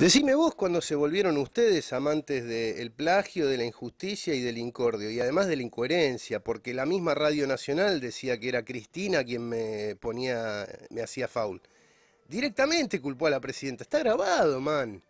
Decime vos cuando se volvieron ustedes amantes del plagio, de la injusticia y del incordio, y además de la incoherencia, porque la misma Radio Nacional decía que era Cristina quien me ponía, me hacía faul. Directamente culpó a la presidenta. Está grabado, man.